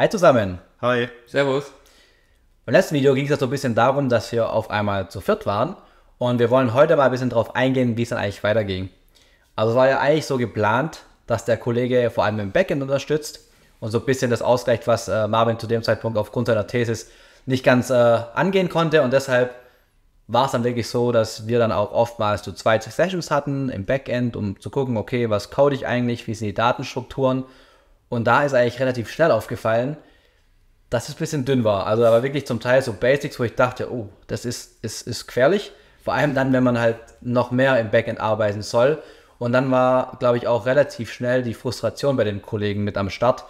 Hi zusammen. Hi. Servus. Im letzten Video ging es ja so ein bisschen darum, dass wir auf einmal zu viert waren und wir wollen heute mal ein bisschen darauf eingehen, wie es dann eigentlich weiterging. Also es war ja eigentlich so geplant, dass der Kollege vor allem im Backend unterstützt und so ein bisschen das ausgleicht, was äh, Marvin zu dem Zeitpunkt aufgrund seiner Thesis nicht ganz äh, angehen konnte und deshalb war es dann wirklich so, dass wir dann auch oftmals so zwei Sessions hatten im Backend, um zu gucken, okay, was code ich eigentlich, wie sind die Datenstrukturen und da ist eigentlich relativ schnell aufgefallen, dass es ein bisschen dünn war. Also da war wirklich zum Teil so Basics, wo ich dachte, oh, das ist, ist, ist gefährlich. Vor allem dann, wenn man halt noch mehr im Backend arbeiten soll. Und dann war, glaube ich, auch relativ schnell die Frustration bei den Kollegen mit am Start,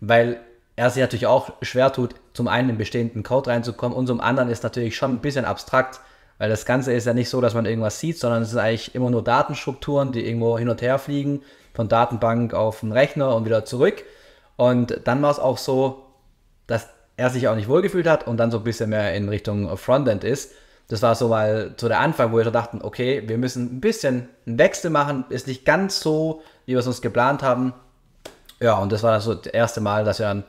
weil er sich natürlich auch schwer tut, zum einen im bestehenden Code reinzukommen und zum anderen ist natürlich schon ein bisschen abstrakt, weil das Ganze ist ja nicht so, dass man irgendwas sieht, sondern es sind eigentlich immer nur Datenstrukturen, die irgendwo hin und her fliegen von Datenbank auf den Rechner und wieder zurück. Und dann war es auch so, dass er sich auch nicht wohlgefühlt hat und dann so ein bisschen mehr in Richtung Frontend ist. Das war so mal zu der Anfang, wo wir dachten, okay, wir müssen ein bisschen einen Wechsel machen, ist nicht ganz so, wie wir es uns geplant haben. Ja, und das war dann so das erste Mal, dass wir dann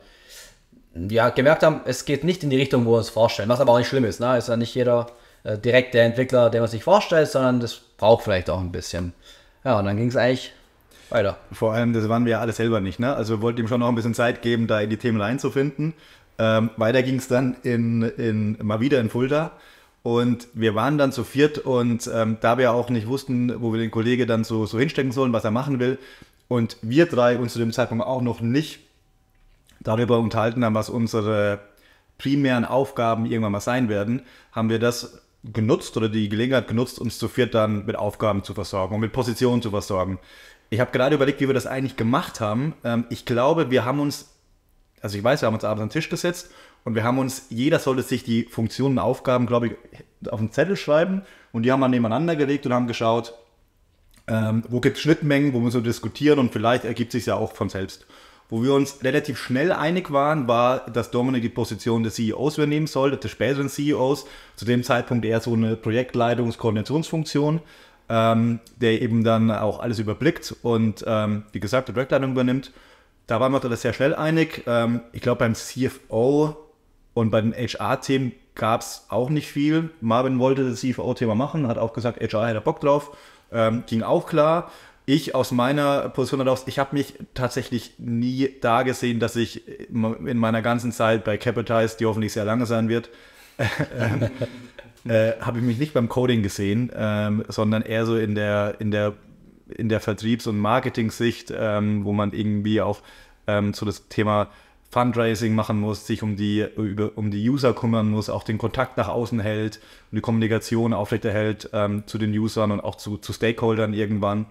ja, gemerkt haben, es geht nicht in die Richtung, wo wir uns vorstellen, was aber auch nicht schlimm ist. Ne? Ist ja nicht jeder äh, direkt Entwickler, der man sich vorstellt, sondern das braucht vielleicht auch ein bisschen. Ja, und dann ging es eigentlich weiter. Vor allem, das waren wir ja alle selber nicht. Ne? Also wir wollten ihm schon noch ein bisschen Zeit geben, da in die Themen reinzufinden. Ähm, weiter ging es dann in, in, mal wieder in Fulda. Und wir waren dann zu viert und ähm, da wir auch nicht wussten, wo wir den Kollege dann so, so hinstecken sollen, was er machen will, und wir drei uns zu dem Zeitpunkt auch noch nicht darüber unterhalten haben, was unsere primären Aufgaben irgendwann mal sein werden, haben wir das genutzt oder die Gelegenheit genutzt, uns zu viert dann mit Aufgaben zu versorgen und mit Positionen zu versorgen. Ich habe gerade überlegt, wie wir das eigentlich gemacht haben. Ähm, ich glaube, wir haben uns, also ich weiß, wir haben uns abends an den Tisch gesetzt und wir haben uns, jeder sollte sich die Funktionen und Aufgaben, glaube ich, auf den Zettel schreiben und die haben wir nebeneinander gelegt und haben geschaut, ähm, wo gibt es Schnittmengen, wo müssen wir diskutieren und vielleicht ergibt sich ja auch von selbst. Wo wir uns relativ schnell einig waren, war, dass Dominik die Position des CEOs übernehmen sollte, des späteren CEOs. Zu dem Zeitpunkt eher so eine Projektleitungs-Koordinationsfunktion ähm, der eben dann auch alles überblickt und ähm, wie gesagt die Projektleitung übernimmt. Da waren wir uns sehr schnell einig. Ähm, ich glaube, beim CFO und bei den HR-Themen gab es auch nicht viel. Marvin wollte das CFO-Thema machen, hat auch gesagt, HR hat Bock drauf. Ähm, ging auch klar ich aus meiner Position heraus, ich habe mich tatsächlich nie da gesehen, dass ich in meiner ganzen Zeit bei Capitize, die hoffentlich sehr lange sein wird, ähm, äh, habe ich mich nicht beim Coding gesehen, ähm, sondern eher so in der, in der, in der Vertriebs- und Marketing-Sicht, ähm, wo man irgendwie auch ähm, so das Thema Fundraising machen muss, sich um die, über, um die User kümmern muss, auch den Kontakt nach außen hält und die Kommunikation aufrechterhält ähm, zu den Usern und auch zu, zu Stakeholdern irgendwann.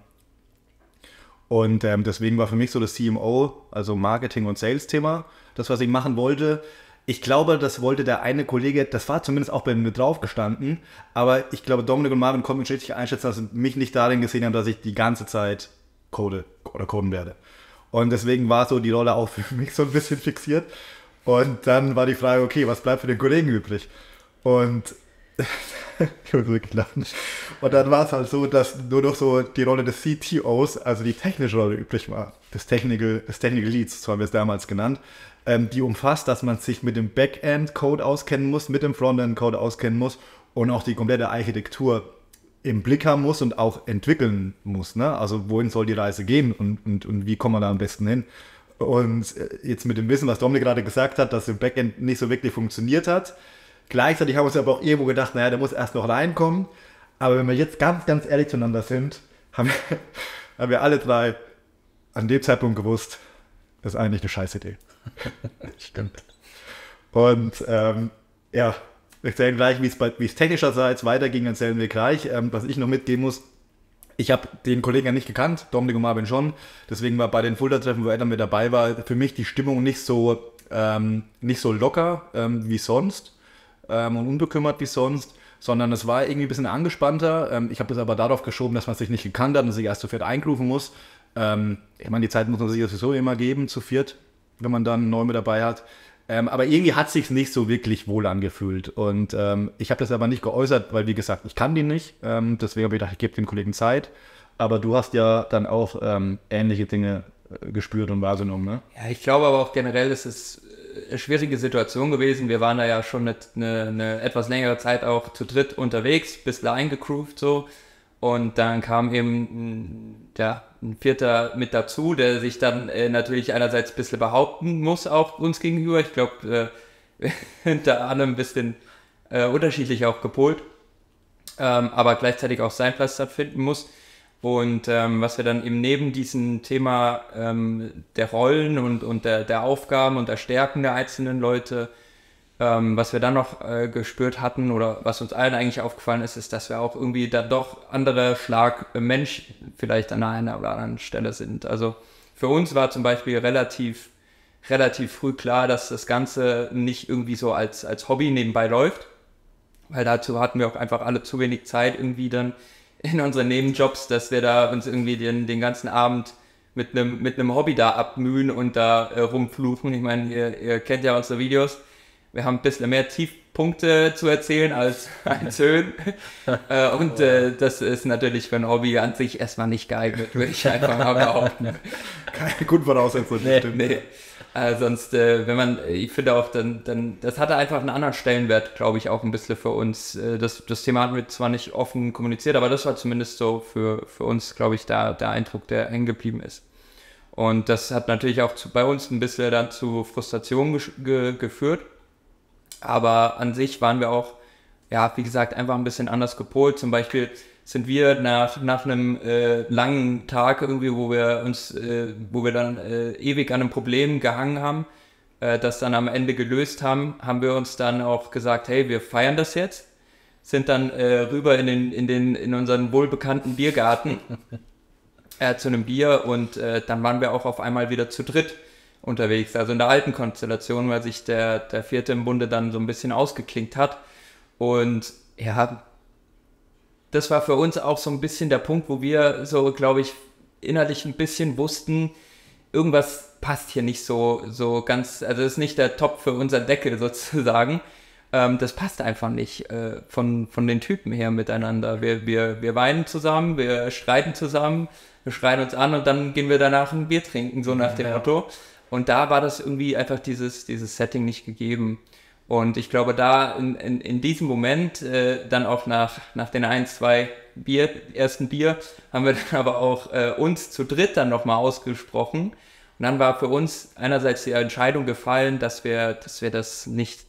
Und ähm, deswegen war für mich so das CMO, also Marketing und Sales-Thema, das, was ich machen wollte. Ich glaube, das wollte der eine Kollege, das war zumindest auch bei mir drauf gestanden, aber ich glaube, Dominik und Marvin konnten mich richtig einschätzen, dass sie mich nicht darin gesehen haben, dass ich die ganze Zeit code oder coden werde. Und deswegen war so die Rolle auch für mich so ein bisschen fixiert. Und dann war die Frage, okay, was bleibt für den Kollegen übrig? Und ich muss wirklich lachen. Und dann war es halt so, dass nur noch so die Rolle des CTOs, also die technische Rolle üblich war, des Technical, des Technical Leads, so haben wir es damals genannt, ähm, die umfasst, dass man sich mit dem Backend-Code auskennen muss, mit dem Frontend-Code auskennen muss und auch die komplette Architektur im Blick haben muss und auch entwickeln muss. Ne? Also wohin soll die Reise gehen und, und, und wie kommen wir da am besten hin? Und äh, jetzt mit dem Wissen, was Dominik gerade gesagt hat, dass im Backend nicht so wirklich funktioniert hat, Gleichzeitig haben wir uns aber auch irgendwo gedacht, naja, der muss erst noch reinkommen. Aber wenn wir jetzt ganz, ganz ehrlich zueinander sind, haben wir, haben wir alle drei an dem Zeitpunkt gewusst, das ist eigentlich eine scheiß Idee. Stimmt. Und ähm, ja, wir erzählen gleich, wie es technischerseits weiterging, erzählen wir gleich. Ähm, was ich noch mitgeben muss, ich habe den Kollegen ja nicht gekannt, Dominik und Marvin schon. Deswegen war bei den Fulda-Treffen, wo er dann mit dabei war, für mich die Stimmung nicht so, ähm, nicht so locker ähm, wie sonst ähm, und unbekümmert wie sonst, sondern es war irgendwie ein bisschen angespannter. Ähm, ich habe das aber darauf geschoben, dass man sich nicht gekannt hat und sich erst zu viert eingrufen muss. Ähm, ich meine, die Zeit muss man sich sowieso immer geben, zu viert, wenn man dann neu mit dabei hat. Ähm, aber irgendwie hat sich nicht so wirklich wohl angefühlt. Und ähm, ich habe das aber nicht geäußert, weil, wie gesagt, ich kann die nicht. Ähm, deswegen habe ich gedacht, ich gebe den Kollegen Zeit. Aber du hast ja dann auch ähm, ähnliche Dinge äh, gespürt und wahrgenommen, ne? Ja, ich glaube aber auch generell, dass es äh, schwierige Situation gewesen. Wir waren da ja schon eine, eine etwas längere Zeit auch zu dritt unterwegs, bisschen eingegroovt so. Und dann kam eben ja, ein Vierter mit dazu, der sich dann äh, natürlich einerseits ein bisschen behaupten muss, auch uns gegenüber. Ich glaube, äh, hinter allem ein bisschen äh, unterschiedlich auch gepolt. Ähm, aber gleichzeitig auch seinen Platz dann muss. Und ähm, was wir dann eben neben diesem Thema ähm, der Rollen und, und der, der, Aufgaben und der Stärken der einzelnen Leute, ähm, was wir dann noch äh, gespürt hatten oder was uns allen eigentlich aufgefallen ist, ist, dass wir auch irgendwie da doch andere Schlag äh, Mensch vielleicht an einer oder anderen Stelle sind. Also für uns war zum Beispiel relativ, relativ früh klar, dass das Ganze nicht irgendwie so als, als Hobby nebenbei läuft, weil dazu hatten wir auch einfach alle zu wenig Zeit irgendwie dann in unseren Nebenjobs, dass wir da uns irgendwie den, den ganzen Abend mit einem mit einem Hobby da abmühen und da äh, rumfluchen. Ich meine, ihr, ihr kennt ja unsere Videos. Wir haben ein bisschen mehr Tiefpunkte zu erzählen als, ein Höhen. äh, und äh, das ist natürlich für ein Hobby an sich erstmal nicht geeignet, würde ich einfach mal behaupten. Keine guten Voraussetzungen, nee, stimmt. Nee. Äh, sonst, äh, wenn man, äh, ich finde auch, dann, dann, das hatte einfach einen anderen Stellenwert, glaube ich, auch ein bisschen für uns. Äh, das, das Thema hatten wir zwar nicht offen kommuniziert, aber das war zumindest so für, für uns, glaube ich, da, der Eindruck, der hängen geblieben ist. Und das hat natürlich auch zu, bei uns ein bisschen dann zu Frustration ge geführt. Aber an sich waren wir auch, ja, wie gesagt, einfach ein bisschen anders gepolt. Zum Beispiel, sind wir nach, nach einem äh, langen Tag irgendwie, wo wir uns, äh, wo wir dann äh, ewig an einem Problem gehangen haben, äh, das dann am Ende gelöst haben, haben wir uns dann auch gesagt, hey, wir feiern das jetzt, sind dann äh, rüber in den, in den, in unseren wohlbekannten Biergarten äh, zu einem Bier und dann waren wir auch auf einmal wieder zu dritt unterwegs, also in der alten Konstellation, weil sich der, der vierte im Bunde dann so ein bisschen ausgeklinkt hat und ja, das war für uns auch so ein bisschen der Punkt, wo wir so, glaube ich, innerlich ein bisschen wussten, irgendwas passt hier nicht so, so ganz, also ist nicht der Top für unser Deckel sozusagen. Ähm, das passt einfach nicht äh, von, von den Typen her miteinander. Wir, wir, wir weinen zusammen, wir streiten zusammen, wir schreien uns an und dann gehen wir danach ein Bier trinken, so nach ja, dem Motto. Und da war das irgendwie einfach dieses, dieses Setting nicht gegeben. Und ich glaube, da in, in, in diesem Moment, äh, dann auch nach, nach den ein, zwei Bier, ersten Bier, haben wir dann aber auch äh, uns zu dritt dann nochmal ausgesprochen. Und dann war für uns einerseits die Entscheidung gefallen, dass wir, dass wir das nicht,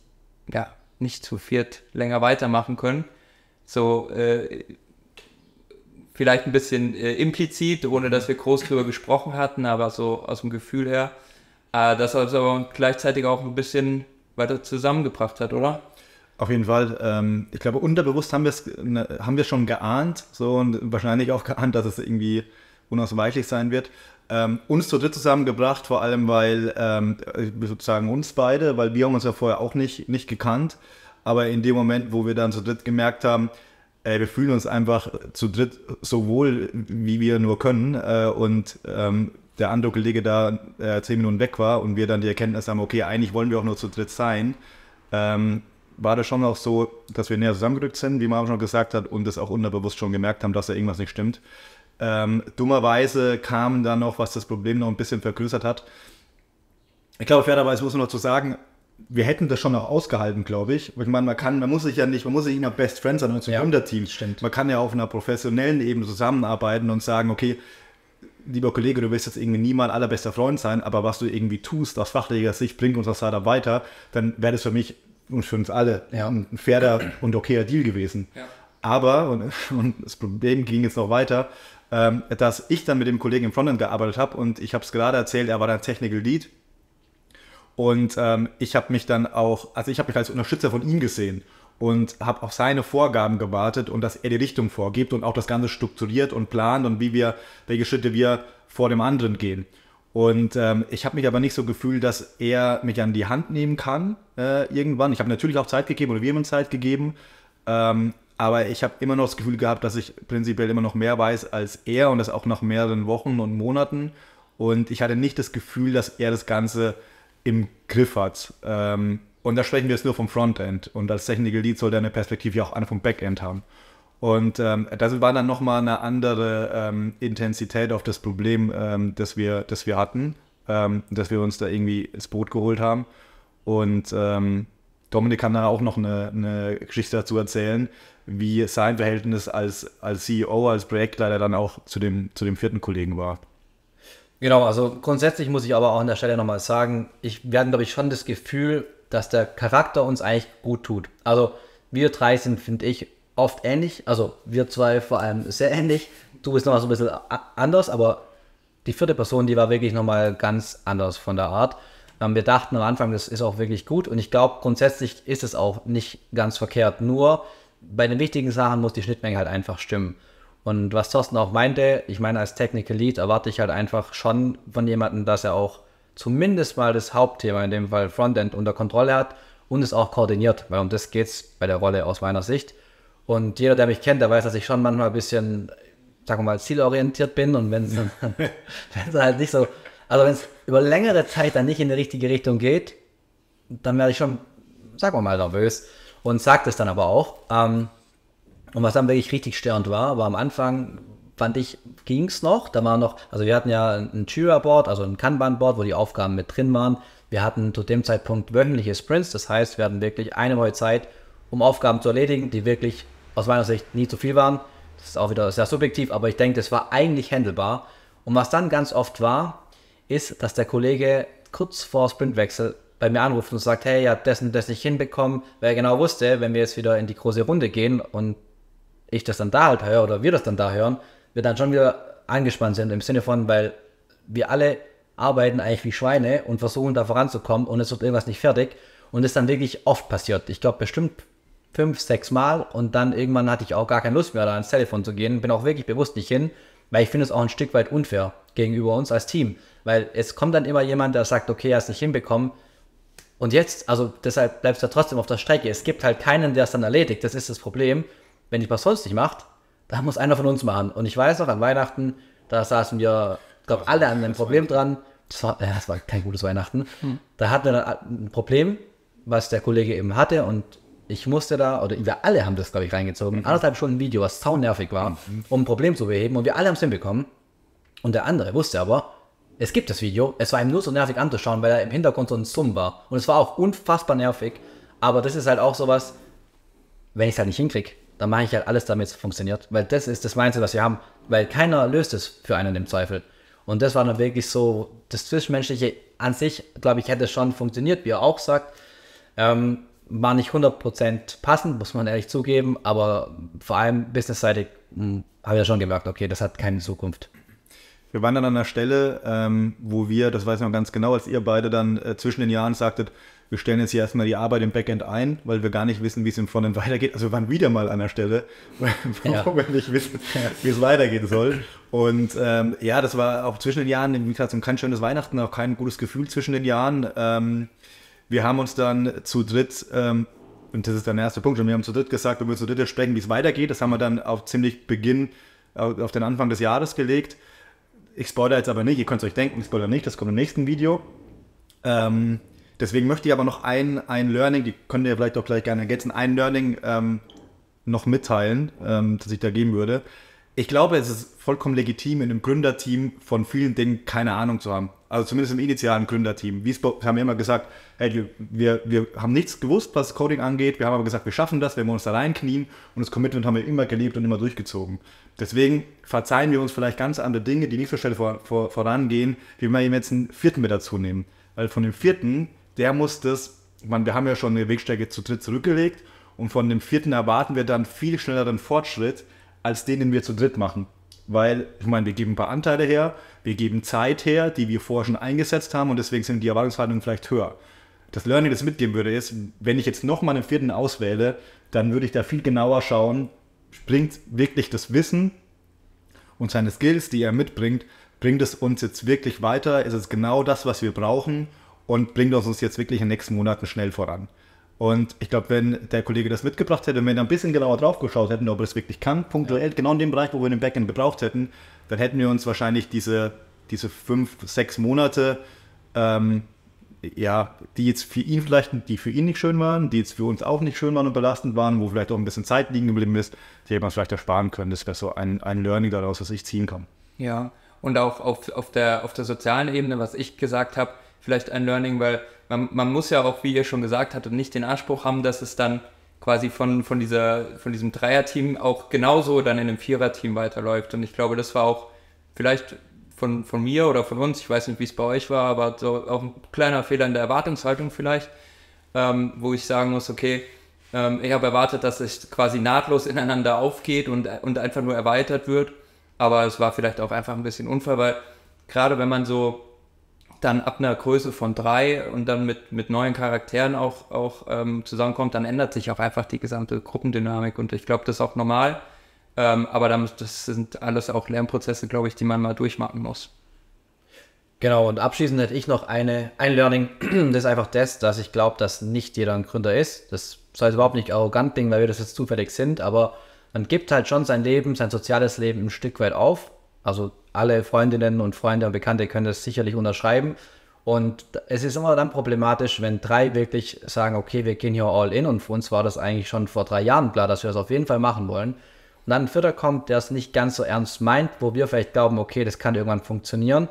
ja, nicht zu viert länger weitermachen können. So, äh, vielleicht ein bisschen äh, implizit, ohne dass wir groß drüber gesprochen hatten, aber so aus dem Gefühl her. Äh, das ist aber gleichzeitig auch ein bisschen weiter zusammengebracht hat, oder? Auf jeden Fall. Ähm, ich glaube, unterbewusst haben wir es ne, haben wir schon geahnt, so und wahrscheinlich auch geahnt, dass es irgendwie unausweichlich sein wird. Ähm, uns zu dritt zusammengebracht, vor allem weil ähm, äh, sozusagen uns beide, weil wir haben uns ja vorher auch nicht, nicht gekannt. Aber in dem Moment, wo wir dann zu dritt gemerkt haben, ey, wir fühlen uns einfach zu dritt so wohl, wie wir nur können. Äh, und ähm, der andere Kollege da äh, zehn Minuten weg war und wir dann die Erkenntnis haben, okay, eigentlich wollen wir auch nur zu dritt sein, ähm, war das schon auch so, dass wir näher zusammengerückt sind, wie Marvin schon gesagt hat, und das auch unterbewusst schon gemerkt haben, dass da irgendwas nicht stimmt. Ähm, dummerweise kam dann noch, was das Problem noch ein bisschen vergrößert hat. Ich glaube, fairerweise muss man noch zu sagen, wir hätten das schon noch ausgehalten, glaube ich. Ich meine, man kann, man muss sich ja nicht, man muss sich nicht nach Best Friends an sondern zum ja, Team. Stimmt. Man kann ja auf einer professionellen Ebene zusammenarbeiten und sagen, okay, lieber Kollege, du wirst jetzt irgendwie nie mein allerbester Freund sein, aber was du irgendwie tust aus fachlicher Sicht, bringt uns das Startup weiter, dann wäre das für mich und für uns alle ja. ein fairer und okayer Deal gewesen. Ja. Aber, und, und, das Problem ging jetzt noch weiter, ähm, dass ich dann mit dem Kollegen im Frontend gearbeitet habe und ich habe es gerade erzählt, er war dann Technical Lead und ähm, ich habe mich dann auch, also ich habe mich als Unterstützer von ihm gesehen und habe auf seine Vorgaben gewartet und dass er die Richtung vorgibt und auch das Ganze strukturiert und plant und wie wir, welche Schritte wir vor dem anderen gehen. Und ähm, ich habe mich aber nicht so gefühlt, dass er mich an die Hand nehmen kann äh, irgendwann. Ich habe natürlich auch Zeit gegeben oder wir haben ihm Zeit gegeben, ähm, aber ich habe immer noch das Gefühl gehabt, dass ich prinzipiell immer noch mehr weiß als er und das auch nach mehreren Wochen und Monaten. Und ich hatte nicht das Gefühl, dass er das Ganze im Griff hat. Ähm, und da sprechen wir jetzt nur vom Frontend. Und als Technical Lead soll der eine Perspektive auch an vom Backend haben. Und ähm, das war dann nochmal eine andere ähm, Intensität auf das Problem, ähm, das, wir, das wir hatten, ähm, dass wir uns da irgendwie ins Boot geholt haben. Und ähm, Dominik kann da auch noch eine, eine, Geschichte dazu erzählen, wie sein Verhältnis als, als CEO, als Projektleiter dann auch zu dem, zu dem vierten Kollegen war. Genau, also grundsätzlich muss ich aber auch an der Stelle nochmal sagen, ich, werde, glaube ich, schon das Gefühl, dass der Charakter uns eigentlich gut tut. Also wir drei sind, finde ich, oft ähnlich. Also wir zwei vor allem sehr ähnlich. Du bist nochmal so ein bisschen anders, aber die vierte Person, die war wirklich nochmal ganz anders von der Art. Ähm, wir dachten am Anfang, das ist auch wirklich gut und ich glaube, grundsätzlich ist es auch nicht ganz verkehrt. Nur bei den wichtigen Sachen muss die Schnittmenge halt einfach stimmen. Und was Thorsten auch meinte, ich meine, als Technical Lead erwarte ich halt einfach schon von jemandem, dass er auch zumindest mal das Hauptthema, in dem Fall Frontend, unter Kontrolle hat und es auch koordiniert, weil um das geht es bei der Rolle aus meiner Sicht. Und jeder, der mich kennt, der weiß, dass ich schon manchmal ein bisschen, sagen wir mal, zielorientiert bin und wenn es halt nicht so, also wenn es über längere Zeit dann nicht in die richtige Richtung geht, dann werde ich schon, sagen wir mal, nervös und sagt es dann aber auch. Ähm, und was dann wirklich richtig störend war, war am Anfang, fand ich, ging es noch. Da war noch, also wir hatten ja ein Jira-Board, also ein Kanban-Board, wo die Aufgaben mit drin waren. Wir hatten zu dem Zeitpunkt wöchentliche Sprints, das heißt, wir hatten wirklich eine Woche Zeit, um Aufgaben zu erledigen, die wirklich aus meiner Sicht nie zu viel waren. Das ist auch wieder sehr subjektiv, aber ich denke, das war eigentlich handelbar. Und was dann ganz oft war, ist, dass der Kollege kurz vor Sprintwechsel bei mir anruft und sagt, hey, ja, das und das nicht hinbekommen, weil er genau wusste, wenn wir jetzt wieder in die große Runde gehen und ich das dann da halt höre oder wir das dann da hören, wir dann schon wieder angespannt sind im Sinne von, weil wir alle arbeiten eigentlich wie Schweine und versuchen da voranzukommen und es wird irgendwas nicht fertig und es dann wirklich oft passiert. Ich glaube bestimmt fünf, sechs Mal und dann irgendwann hatte ich auch gar keine Lust mehr, da ans Telefon zu gehen, bin auch wirklich bewusst nicht hin, weil ich finde es auch ein Stück weit unfair gegenüber uns als Team, weil es kommt dann immer jemand, der sagt, okay, er ist nicht hinbekommen und jetzt, also deshalb bleibst du ja trotzdem auf der Strecke. Es gibt halt keinen, der es dann erledigt, das ist das Problem. Wenn die Person es nicht macht, da muss einer von uns machen. Und ich weiß noch, an Weihnachten, da saßen wir, ich glaube, alle an einem Problem dran. Das war, ja, das war kein gutes Weihnachten. Hm. Da hatten wir ein Problem, was der Kollege eben hatte und ich musste da, oder wir alle haben das, glaube ich, reingezogen, mhm. anderthalb Stunden Video, was sau nervig war, mhm. um ein Problem zu beheben und wir alle haben es hinbekommen. Und der andere wusste aber, es gibt das Video, es war ihm nur so nervig anzuschauen, weil er im Hintergrund so ein Zoom war. Und es war auch unfassbar nervig, aber das ist halt auch sowas, wenn ich es halt nicht hinkriege, dann mache ich halt alles, damit es funktioniert. Weil das ist das Mindset, was wir haben. Weil keiner löst es für einen im Zweifel. Und das war dann wirklich so, das Zwischenmenschliche an sich, glaube ich, hätte schon funktioniert, wie er auch sagt. Ähm, war nicht 100% passend, muss man ehrlich zugeben, aber vor allem businessseitig hm, habe ich ja schon gemerkt, okay, das hat keine Zukunft. Wir waren dann an einer Stelle, ähm, wo wir, das weiß ich noch ganz genau, als ihr beide dann äh, zwischen den Jahren sagtet, wir stellen jetzt hier erstmal die Arbeit im Backend ein, weil wir gar nicht wissen, wie es im Frontend weitergeht. Also wir waren wieder mal an der Stelle, wo ja. wir nicht wissen, wie es weitergehen soll. Und ähm, ja, das war auch zwischen den Jahren, wie gesagt, kein schönes Weihnachten, auch kein gutes Gefühl zwischen den Jahren. Ähm, wir haben uns dann zu dritt, ähm, und das ist dann der erste Punkt, und wir haben zu dritt gesagt, wir müssen zu dritt sprechen, wie es weitergeht. Das haben wir dann auf ziemlich Beginn, auf den Anfang des Jahres gelegt. Ich spoilere jetzt aber nicht, ihr könnt es euch denken, ich spoilere nicht, das kommt im nächsten Video. Ähm, Deswegen möchte ich aber noch ein, ein Learning, die könnt ihr vielleicht auch gleich gerne ergänzen, ein Learning ähm, noch mitteilen, ähm, das ich da geben würde. Ich glaube, es ist vollkommen legitim, in einem Gründerteam von vielen Dingen keine Ahnung zu haben. Also zumindest im initialen Gründerteam. Wir haben immer gesagt, hey, wir, wir haben nichts gewusst, was Coding angeht. Wir haben aber gesagt, wir schaffen das, wenn wir uns da reinknien. Und das Commitment haben wir immer gelebt und immer durchgezogen. Deswegen verzeihen wir uns vielleicht ganz andere Dinge, die nicht so schnell vor, vor, vorangehen, wie wenn wir jetzt einen vierten mit dazu nehmen. Weil von dem vierten der muss das, man, wir haben ja schon eine Wegstrecke zu dritt zurückgelegt und von dem vierten erwarten wir dann viel schnelleren Fortschritt als den, den wir zu dritt machen. Weil, ich meine, wir geben ein paar Anteile her, wir geben Zeit her, die wir vorher schon eingesetzt haben und deswegen sind die Erwartungshaltungen vielleicht höher. Das Learning, das mitgeben würde, ist, wenn ich jetzt nochmal einen vierten auswähle, dann würde ich da viel genauer schauen, bringt wirklich das Wissen und seine Skills, die er mitbringt, bringt es uns jetzt wirklich weiter? Ist es genau das, was wir brauchen? und bringt uns jetzt wirklich in den nächsten Monaten schnell voran. Und ich glaube, wenn der Kollege das mitgebracht hätte und wenn wir ein bisschen genauer drauf geschaut hätten, ob er es wirklich kann, punktuell, genau in dem Bereich, wo wir den Backend gebraucht hätten, dann hätten wir uns wahrscheinlich diese, diese fünf, sechs Monate, ähm, ja, die jetzt für ihn vielleicht, die für ihn nicht schön waren, die jetzt für uns auch nicht schön waren und belastend waren, wo vielleicht auch ein bisschen Zeit liegen geblieben ist, die hätten wir uns vielleicht ersparen können. Das wäre so ein, ein Learning daraus, was ich ziehen kann. Ja, und auch auf, auf, der, auf der sozialen Ebene, was ich gesagt habe, vielleicht ein Learning, weil man, man muss ja auch, wie ihr schon gesagt hattet, nicht den Anspruch haben, dass es dann quasi von, von, dieser, von diesem Dreierteam auch genauso dann in einem Viererteam weiterläuft. Und ich glaube, das war auch vielleicht von, von mir oder von uns, ich weiß nicht, wie es bei euch war, aber so auch ein kleiner Fehler in der Erwartungshaltung vielleicht, ähm, wo ich sagen muss, okay, ähm, ich habe erwartet, dass es quasi nahtlos ineinander aufgeht und, und einfach nur erweitert wird. Aber es war vielleicht auch einfach ein bisschen unfair, weil gerade wenn man so dann ab einer Größe von drei und dann mit, mit neuen Charakteren auch, auch ähm, zusammenkommt, dann ändert sich auch einfach die gesamte Gruppendynamik und ich glaube, das ist auch normal. Ähm, aber dann, das sind alles auch Lernprozesse, glaube ich, die man mal durchmachen muss. Genau, und abschließend hätte ich noch eine, ein Learning, das ist einfach das, dass ich glaube, dass nicht jeder ein Gründer ist. Das soll überhaupt nicht arrogant klingen, weil wir das jetzt zufällig sind, aber man gibt halt schon sein Leben, sein soziales Leben ein Stück weit auf. Also alle Freundinnen und Freunde und Bekannte können das sicherlich unterschreiben. Und es ist immer dann problematisch, wenn drei wirklich sagen, okay, wir gehen hier all in. Und für uns war das eigentlich schon vor drei Jahren klar, dass wir das auf jeden Fall machen wollen. Und dann ein Vierter kommt, der es nicht ganz so ernst meint, wo wir vielleicht glauben, okay, das kann irgendwann funktionieren.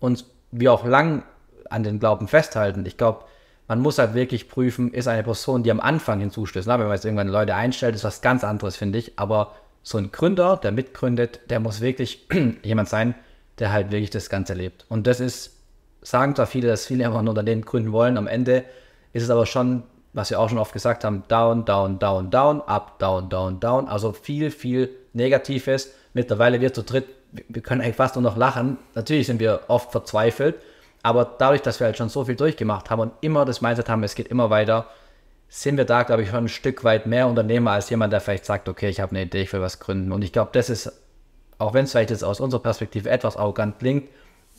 Und wir auch lang an den Glauben festhalten. Ich glaube, man muss halt wirklich prüfen, ist eine Person, die am Anfang hinzustößt. Na, wenn man jetzt irgendwann Leute einstellt, ist was ganz anderes, finde ich. Aber so ein Gründer, der mitgründet, der muss wirklich jemand sein, der halt wirklich das Ganze lebt. Und das ist, sagen zwar viele, dass viele einfach ein Unternehmen gründen wollen, am Ende ist es aber schon, was wir auch schon oft gesagt haben, down, down, down, down, up, down, down, down. Also viel, viel Negatives. Mittlerweile wir zu dritt, wir können eigentlich fast nur noch lachen. Natürlich sind wir oft verzweifelt, aber dadurch, dass wir halt schon so viel durchgemacht haben und immer das Mindset haben, es geht immer weiter, sind wir da, glaube ich, schon ein Stück weit mehr Unternehmer als jemand, der vielleicht sagt, okay, ich habe eine Idee, ich will was gründen. Und ich glaube, das ist, auch wenn es vielleicht jetzt aus unserer Perspektive etwas arrogant klingt,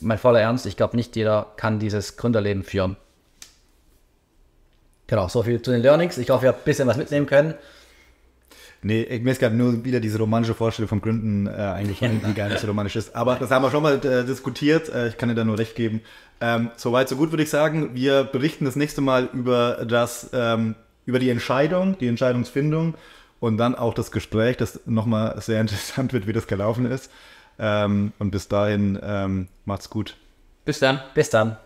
mein voller Ernst, ich glaube, nicht jeder kann dieses Gründerleben führen. Genau, so viel zu den Learnings. Ich hoffe, ihr habt ein bisschen was mitnehmen können. Nee, ich, mir gerade nur wieder diese romantische Vorstellung vom Gründen äh, eingefallen, die gar nicht so romantisch ist. Aber das haben wir schon mal äh, diskutiert. Äh, ich kann dir da nur recht geben. Ähm, so so gut würde ich sagen. Wir berichten das nächste Mal über das ähm, über die Entscheidung, die Entscheidungsfindung und dann auch das Gespräch, das nochmal sehr interessant wird, wie das gelaufen ist. Ähm, und bis dahin, ähm, macht's gut. Bis dann. Bis dann.